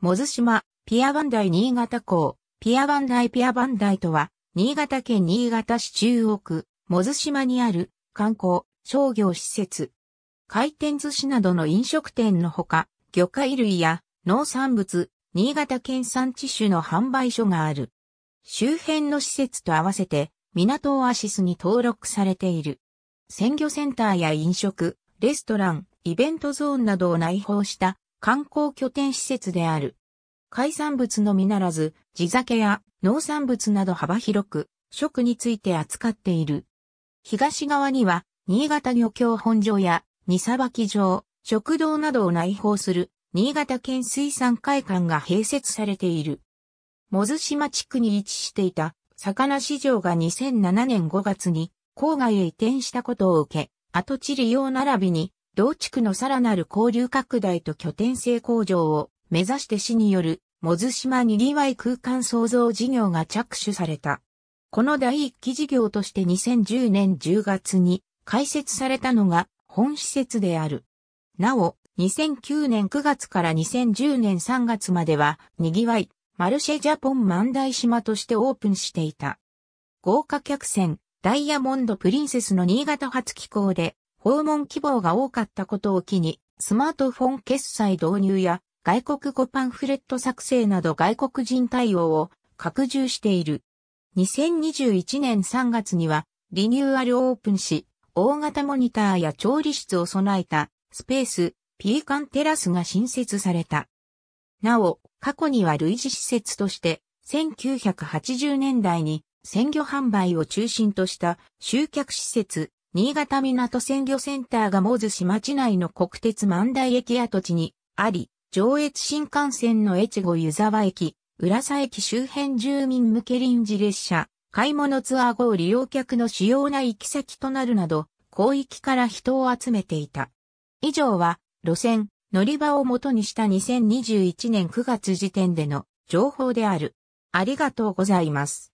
もず島、ピアバンダイ新潟港、ピアバンダイピアバンダイとは、新潟県新潟市中央区、もず島にある観光、商業施設。回転寿司などの飲食店のほか、魚介類や農産物、新潟県産地種の販売所がある。周辺の施設と合わせて、港オアシスに登録されている。鮮魚センターや飲食、レストラン、イベントゾーンなどを内包した観光拠点施設である。海産物のみならず、地酒や農産物など幅広く、食について扱っている。東側には、新潟漁協本所や、荷さばき場、食堂などを内包する、新潟県水産会館が併設されている。もず島地区に位置していた、魚市場が2007年5月に、郊外へ移転したことを受け、跡地利用並びに、同地区のさらなる交流拡大と拠点性向上を目指して市による、モズ島にぎわい空間創造事業が着手された。この第一期事業として2010年10月に開設されたのが本施設である。なお、2009年9月から2010年3月までは、にぎわい、マルシェジャポン万代島としてオープンしていた。豪華客船、ダイヤモンドプリンセスの新潟発機構で、訪問希望が多かったことを機に、スマートフォン決済導入や外国語パンフレット作成など外国人対応を拡充している。2021年3月にはリニューアルオープンし、大型モニターや調理室を備えたスペース、ピーカンテラスが新設された。なお、過去には類似施設として、1980年代に鮮魚販売を中心とした集客施設、新潟港鮮魚センターがモズ市町内の国鉄万代駅跡地にあり、上越新幹線の越後湯沢駅、浦佐駅周辺住民向け臨時列車、買い物ツアー後利用客の主要な行き先となるなど、広域から人を集めていた。以上は、路線、乗り場を元にした2021年9月時点での情報である。ありがとうございます。